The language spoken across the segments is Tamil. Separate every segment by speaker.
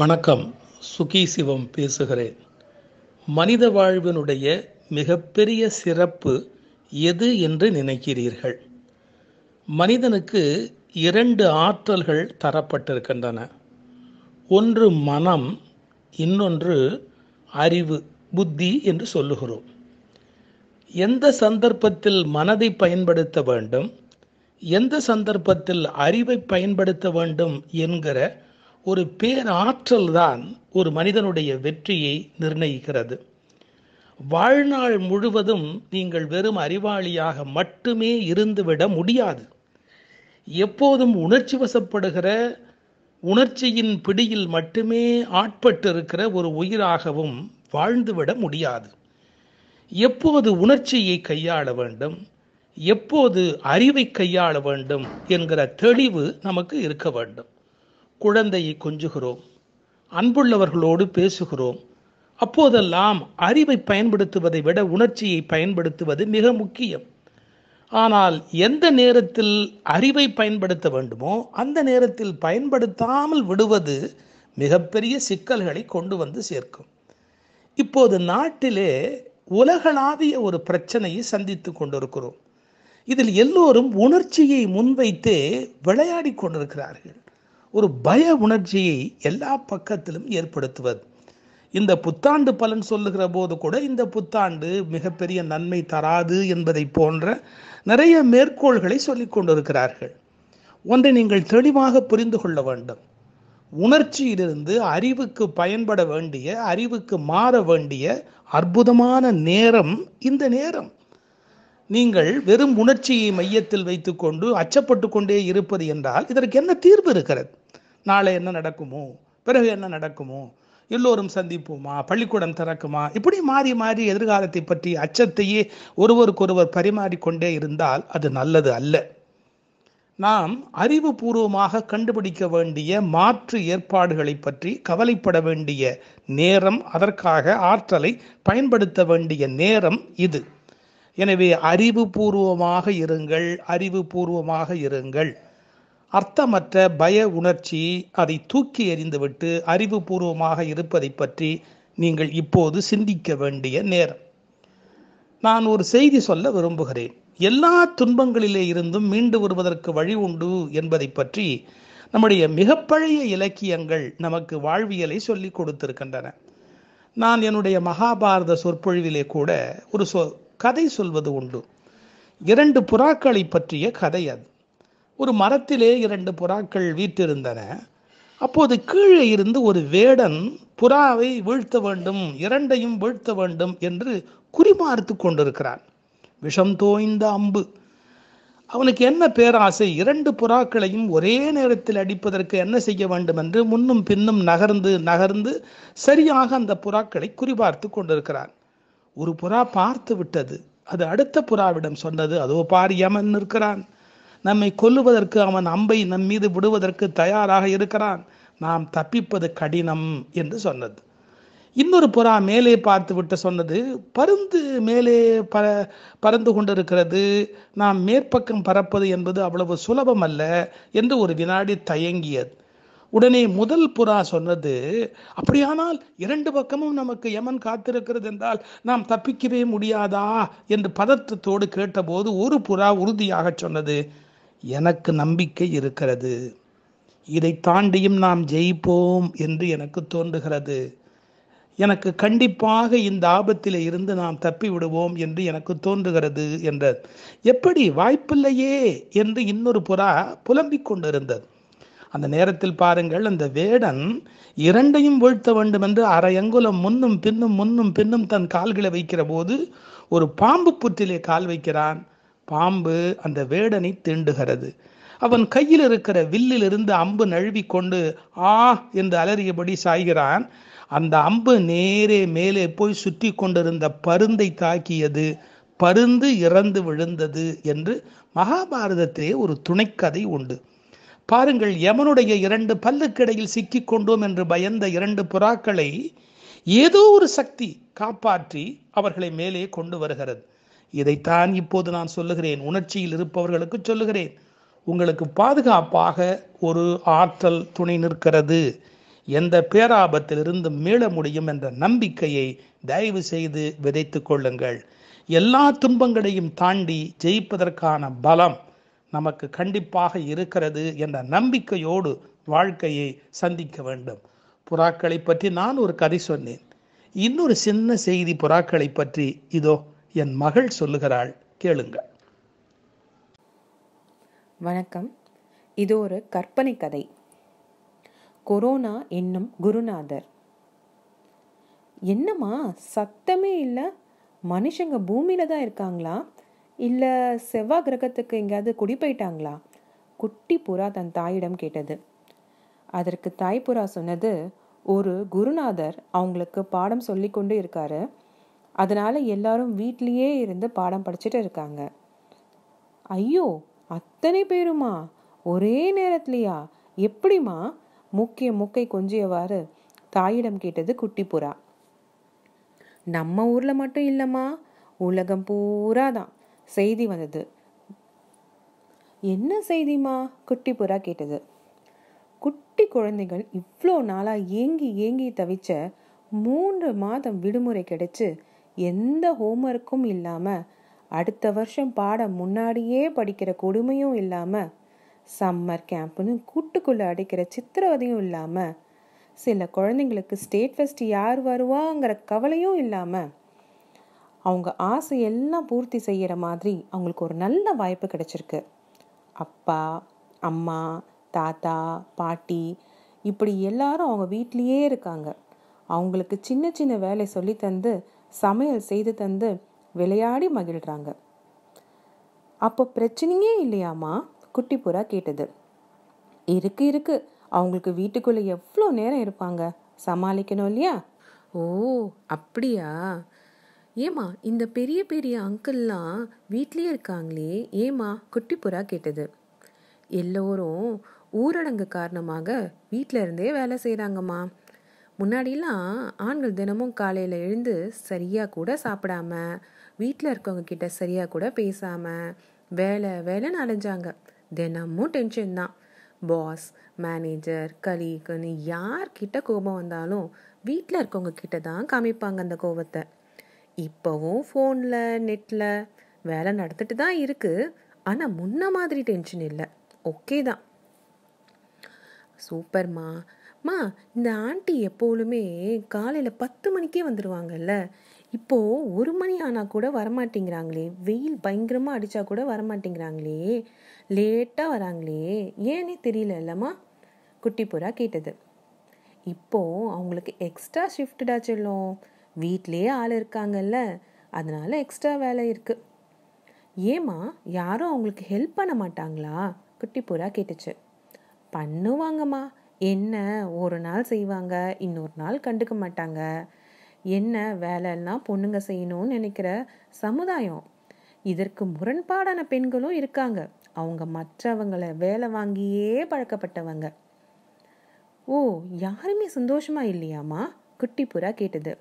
Speaker 1: வணக்கம் சுகி சிவம் பேசுகிறேன் மனித வாழ்வினுடைய மிகப்பெரிய சிறப்பு எது என்று நினைக்கிறீர்கள் மனிதனுக்கு இரண்டு ஆற்றல்கள் தரப்பட்டிருக்கின்றன ஒன்று மனம் இன்னொன்று அறிவு புத்தி என்று சொல்லுகிறோம் எந்த சந்தர்ப்பத்தில் மனதை பயன்படுத்த வேண்டும் எந்த சந்தர்ப்பத்தில் அறிவை பயன்படுத்த வேண்டும் என்கிற ஒரு பேராற்றல் தான் ஒரு மனிதனுடைய வெற்றியை நிர்ணயிக்கிறது வாழ்நாள் முழுவதும் நீங்கள் வெறும் அறிவாளியாக மட்டுமே இருந்துவிட முடியாது எப்போதும் உணர்ச்சி வசப்படுகிற உணர்ச்சியின் பிடியில் மட்டுமே ஆட்பட்டிருக்கிற ஒரு உயிராகவும் வாழ்ந்துவிட முடியாது எப்போது உணர்ச்சியை கையாள வேண்டும் எப்போது அறிவை கையாள வேண்டும் என்கிற தெளிவு நமக்கு இருக்க வேண்டும் குழந்தையை கொஞ்சுகிறோம் அன்புள்ளவர்களோடு பேசுகிறோம் அப்போதெல்லாம் அறிவை பயன்படுத்துவதை விட உணர்ச்சியை பயன்படுத்துவது மிக முக்கியம் ஆனால் எந்த நேரத்தில் அறிவை பயன்படுத்த வேண்டுமோ அந்த நேரத்தில் பயன்படுத்தாமல் விடுவது மிகப்பெரிய சிக்கல்களை கொண்டு வந்து சேர்க்கும் இப்போது நாட்டிலே உலகளாவிய ஒரு பிரச்சனையை சந்தித்து கொண்டிருக்கிறோம் இதில் எல்லோரும் உணர்ச்சியை முன்வைத்து விளையாடி கொண்டிருக்கிறார்கள் ஒரு பய உணர்ச்சியை எல்லா பக்கத்திலும் ஏற்படுத்துவது இந்த புத்தாண்டு பலன் சொல்லுகிற போது கூட இந்த புத்தாண்டு மிகப்பெரிய நன்மை தராது என்பதை போன்ற நிறைய மேற்கோள்களை சொல்லிக் கொண்டிருக்கிறார்கள் ஒன்றை நீங்கள் தெளிவாக புரிந்து கொள்ள வேண்டும் உணர்ச்சியிலிருந்து அறிவுக்கு பயன்பட வேண்டிய அறிவுக்கு மாற வேண்டிய அற்புதமான நேரம் இந்த நேரம் நீங்கள் வெறும் உணர்ச்சியை மையத்தில் வைத்துக்கொண்டு அச்சப்பட்டு கொண்டே இருப்பது என்றால் இதற்கு என்ன தீர்வு இருக்கிறது நாளை என்ன நடக்குமோ பிறகு என்ன நடக்குமோ எல்லோரும் சந்திப்போமா பள்ளிக்கூடம் திறக்குமா இப்படி மாறி மாறி எதிர்காலத்தை பற்றி அச்சத்தையே ஒருவருக்கொருவர் பரிமாறிக்கொண்டே இருந்தால் அது நல்லது அல்ல நாம் அறிவுபூர்வமாக கண்டுபிடிக்க வேண்டிய மாற்று ஏற்பாடுகளை பற்றி கவலைப்பட வேண்டிய நேரம் அதற்காக ஆற்றலை பயன்படுத்த வேண்டிய நேரம் இது எனவே அறிவுபூர்வமாக இருங்கள் அறிவுபூர்வமாக இருங்கள் அர்த்தமற்ற பய உணர்ச்சி அதை தூக்கி எறிந்துவிட்டு அறிவுபூர்வமாக இருப்பதை பற்றி நீங்கள் இப்போது சிந்திக்க வேண்டிய நேரம் நான் ஒரு செய்தி சொல்ல விரும்புகிறேன் எல்லா துன்பங்களிலே இருந்தும் மீண்டு வருவதற்கு வழி உண்டு என்பதை பற்றி நம்முடைய மிக பழைய இலக்கியங்கள் நமக்கு வாழ்வியலை சொல்லிக் கொடுத்திருக்கின்றன நான் என்னுடைய மகாபாரத சொற்பொழிவிலே கூட ஒரு சொ கதை சொல்வது உண்டு இரண்டு புறாக்களை பற்றிய கதை அது ஒரு மரத்திலே இரண்டு புறாக்கள் வீட்டிருந்தன அப்போது கீழே இருந்து ஒரு வேடன் புறாவை வீழ்த்த வேண்டும் இரண்டையும் வீழ்த்த வேண்டும் என்று குறிமார்த்து கொண்டிருக்கிறான் விஷம் தோய்ந்த அம்பு அவனுக்கு என்ன பேராசை இரண்டு புறாக்களையும் ஒரே நேரத்தில் அடிப்பதற்கு என்ன செய்ய வேண்டும் என்று முன்னும் பின்னும் நகர்ந்து நகர்ந்து சரியாக அந்த புறாக்களை குறிபார்த்து கொண்டிருக்கிறான் ஒரு புறா பார்த்து விட்டது அது அடுத்த புறாவிடம் சொன்னது அதோ பார் யமன் நிற்கிறான் நம்மை கொல்லுவதற்கு அவன் அம்பை நம் மீது விடுவதற்கு தயாராக இருக்கிறான் நாம் தப்பிப்பது கடினம் என்று சொன்னது இன்னொரு புறா மேலே பார்த்து விட்டு சொன்னது பருந்து மேலே பற பறந்து கொண்டிருக்கிறது நாம் மேற்பக்கம் பறப்பது என்பது அவ்வளவு சுலபம் அல்ல என்று ஒரு வினாடி தயங்கியது உடனே முதல் புறா சொன்னது அப்படியானால் இரண்டு பக்கமும் நமக்கு யமன் காத்திருக்கிறது என்றால் நாம் தப்பிக்கவே முடியாதா என்று பதற்றத்தோடு கேட்டபோது ஒரு புறா உறுதியாக சொன்னது எனக்கு நம்பிக்கை இருக்கிறது இதை தாண்டியும் நாம் ஜெயிப்போம் என்று எனக்கு தோன்றுகிறது எனக்கு கண்டிப்பாக இந்த ஆபத்தில் இருந்து நாம் தப்பி விடுவோம் என்று எனக்கு தோன்றுகிறது என்றார் எப்படி வாய்ப்பில்லையே என்று இன்னொரு புறா புலம்பிக் கொண்டிருந்தது அந்த நேரத்தில் பாருங்கள் அந்த வேடன் இரண்டையும் வீழ்த்த வேண்டும் என்று அரை அங்குலம் முன்னும் பின்னும் முன்னும் பின்னும் தன் கால்களை வைக்கிற போது ஒரு பாம்பு புற்றிலே கால் வைக்கிறான் பாம்பு அந்த வேடனை தீண்டுகிறது அவன் கையில் இருக்கிற வில்லிலிருந்து அம்பு நழுவி கொண்டு ஆ என்று அலறியபடி சாய்கிறான் அந்த அம்பு நேரே மேலே போய் சுற்றி கொண்டிருந்த பருந்தை தாக்கியது பருந்து இறந்து விழுந்தது என்று மகாபாரதத்திலே ஒரு துணைக்கதை உண்டு பாருங்கள் யமனுடைய இரண்டு பல்லுக்கிடையில் சிக்கிக் கொண்டோம் என்று பயந்த இரண்டு புறாக்களை ஏதோ ஒரு சக்தி காப்பாற்றி அவர்களை மேலே கொண்டு வருகிறது இதைத்தான் இப்போது நான் சொல்லுகிறேன் உணர்ச்சியில் இருப்பவர்களுக்கு சொல்லுகிறேன் உங்களுக்கு பாதுகாப்பாக ஒரு ஆற்றல் துணை நிற்கிறது எந்த பேராபத்திலிருந்து மீள முடியும் என்ற நம்பிக்கையை தயவு செய்து விதைத்து கொள்ளுங்கள் எல்லா துன்பங்களையும் தாண்டி ஜெயிப்பதற்கான பலம் நமக்கு கண்டிப்பாக இருக்கிறது என்ற நம்பிக்கையோடு வாழ்க்கையை சந்திக்க வேண்டும் புறாக்களை பற்றி நான் ஒரு கதை சொன்னேன் இன்னொரு சின்ன செய்தி புறாக்களை பற்றி இதோ என் மகள் சொல்லுகிறாள் கேளுங்கள்
Speaker 2: வணக்கம் இது ஒரு கற்பனை கதை கொரோனா என்னும் குருநாதர் என்னம்மா சத்தமே இல்லை மனுஷங்க பூமியில தான் இருக்காங்களா இல்லை செவ்வாய் கிரகத்துக்கு எங்கேயாவது குடி போயிட்டாங்களா குட்டி புறா தன் தாயிடம் கேட்டது அதற்கு தாய் புறா சொன்னது ஒரு குருநாதர் அவங்களுக்கு பாடம் சொல்லி கொண்டு இருக்காரு அதனால் எல்லாரும் வீட்லேயே இருந்து பாடம் படிச்சுட்டு இருக்காங்க ஐயோ அத்தனை பேருமா ஒரே நேரத்துலையா எப்படிமா மூக்கிய மூக்கை கொஞ்சியவாறு தாயிடம் கேட்டது குட்டி புறா நம்ம ஊரில் மட்டும் இல்லைம்மா உலகம் பூரா தான் செய்தி வந்தது என்ன செய்திமா குட்டி புறா கேட்டது குட்டி குழந்தைகள் இவ்வளோ நாளாக ஏங்கி ஏங்கி தவிச்ச மூன்று மாதம் விடுமுறை கிடைச்சு எந்த ஹோம்ஒர்க்கும் இல்லாமல் அடுத்த வருஷம் பாடம் முன்னாடியே படிக்கிற கொடுமையும் இல்லாமல் சம்மர் கேம்ப்புன்னு கூட்டுக்குள்ளே அடிக்கிற சித்திரவதையும் இல்லாமல் சில குழந்தைங்களுக்கு ஸ்டேட் ஃபெஸ்ட் யார் வருவாங்கிற கவலையும் இல்லாமல் அவங்க ஆசையெல்லாம் பூர்த்தி செய்கிற மாதிரி அவங்களுக்கு ஒரு நல்ல வாய்ப்பு கிடைச்சிருக்கு அப்பா அம்மா தாத்தா பாட்டி இப்படி எல்லாரும் அவங்க வீட்லேயே இருக்காங்க அவங்களுக்கு சின்ன சின்ன வேலை சொல்லி தந்து சமையல் செய்து தந்து விளையாடி மகிழ்கிறாங்க அப்போ பிரச்சனையே இல்லையாமா குட்டி புறா கேட்டது இருக்கு இருக்கு அவங்களுக்கு வீட்டுக்குள்ளே எவ்வளோ நேரம் இருப்பாங்க சமாளிக்கணும் இல்லையா ஓ அப்படியா ஏமா இந்த பெரிய பெரிய அங்கிள்லாம் வீட்லேயே இருக்காங்களே ஏமா குட்டி புறா கேட்டது எல்லோரும் ஊரடங்கு காரணமாக வீட்டில இருந்தே வேலை செய்கிறாங்கம்மா முன்னாடிலாம் ஆண்கள் தினமும் காலையில் எழுந்து சரியாக கூட சாப்பிடாம வீட்டில் இருக்கவங்க கிட்ட சரியாக கூட பேசாமல் வேலை வேலைன்னு அலைஞ்சாங்க தினமும் டென்ஷன் தான் பாஸ் மேனேஜர் கலீக்குன்னு யார்கிட்ட கோபம் வந்தாலும் வீட்டில் இருக்கவங்க கிட்ட தான் காமிப்பாங்க அந்த கோபத்தை இப்போவும் ஃபோனில் நெட்டில் வேலை நடந்துட்டு தான் இருக்குது ஆனால் முன்ன மாதிரி டென்ஷன் இல்லை ஓகே தான் சூப்பர்மா மா இந்த ஆண்டி எப்போதுமே காலையில் பத்து மணிக்கே வந்துடுவாங்கல்ல இப்போது ஒரு மணி ஆனால் கூட வரமாட்டேங்கிறாங்களே வெயில் பயங்கரமாக அடித்தா கூட வரமாட்டேங்கிறாங்களே லேட்டாக வராங்களே ஏன்னே தெரியல இல்லைம்மா குட்டி புறா கேட்டது இப்போது அவங்களுக்கு எக்ஸ்ட்ரா ஷிஃப்டடாக சொல்லும் வீட்லேயே ஆள் இருக்காங்கல்ல அதனால எக்ஸ்ட்ரா வேலை இருக்குது ஏமா யாரும் அவங்களுக்கு ஹெல்ப் பண்ண மாட்டாங்களா குட்டி புறா கேட்டுச்சு பண்ணுவாங்கம்மா என்ன ஒரு நாள் செய்வாங்க இன்னொரு நாள் கண்டுக்க மாட்டாங்க என்ன வேலைலாம் பொண்ணுங்க செய்யணும்னு நினைக்கிற சமுதாயம் இதற்கு முரண்பாடான பெண்களும் இருக்காங்க அவங்க மற்றவங்களை வேலை வாங்கியே பழக்கப்பட்டவங்க ஓ யாருமே சந்தோஷமா இல்லையாம்மா குட்டி புறா கேட்டது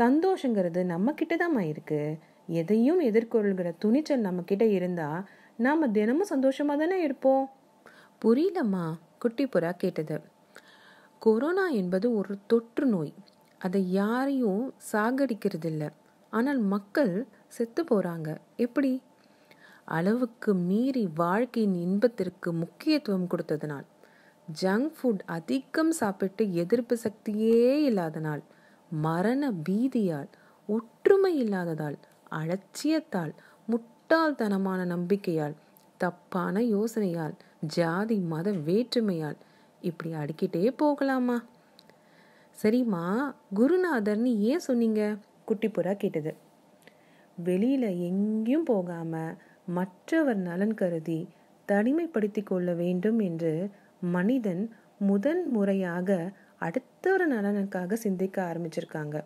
Speaker 2: சந்தோஷங்கிறது நம்மக்கிட்ட தான்மா இருக்குது எதையும் எதிர்கொள்கிற துணிச்சல் நம்மக்கிட்ட இருந்தால் நாம் தினமும் சந்தோஷமாக தானே இருப்போம் புரியலம்மா குட்டி புறா கேட்டது கொரோனா என்பது ஒரு தொற்று நோய் அதை யாரையும் சாகடிக்கிறதில்ல ஆனால் மக்கள் செத்து போகிறாங்க எப்படி அளவுக்கு மீறி வாழ்க்கையின் இன்பத்திற்கு முக்கியத்துவம் கொடுத்ததுனால் ஜங்க் ஃபுட் அதிகம் சாப்பிட்டு எதிர்ப்பு சக்தியே இல்லாத நாள் மரண பீதியால் ஒற்றுமை இல்லாததால் அலட்சியத்தால் முட்டாள்தனமான நம்பிக்கையால் தப்பான யோசனையால் ஜாதி மத வேற்றுமையால் இப்படி அடுக்கிட்டே போகலாமா சரிம்மா குருநாதர்னு ஏன் சொன்னீங்க குட்டிப்புறா கேட்டது வெளியில் எங்கேயும் போகாமல் மற்றவர் நலன் கருதி தனிமைப்படுத்தி கொள்ள வேண்டும் என்று மனிதன் முதன் முறையாக அடுத்த ஒரு நலனுக்காக சிந்திக்க ஆரம்பிச்சிருக்காங்க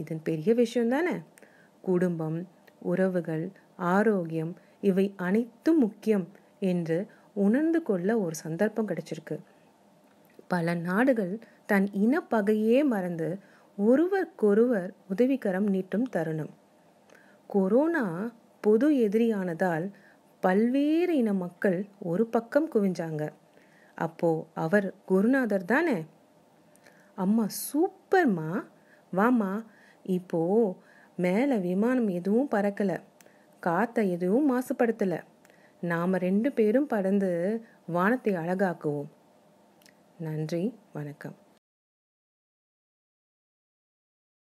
Speaker 2: இது பெரிய விஷயம் தானே குடும்பம் உறவுகள் ஆரோக்கியம் இவை அனைத்தும் முக்கியம் என்று உணர்ந்து கொள்ள ஒரு சந்தர்ப்பம் கிடைச்சிருக்கு பல நாடுகள் தன் இனப்பகையே மறந்து ஒருவருக்கொருவர் உதவிகரம் நீட்டும் தருணம் கொரோனா பொது எதிரியானதால் பல்வேறு இன மக்கள் ஒரு பக்கம் குவிஞ்சாங்க அப்போ அவர் குருநாதர் தானே அம்மா சூப்பர்மா வாம்மா இப்போது மேலே விமானம் எதுவும் பறக்கலை காற்றை எதுவும் மாசுபடுத்தலை நாம் ரெண்டு பேரும் பறந்து வானத்தை அழகாக்குவோம் நன்றி வணக்கம்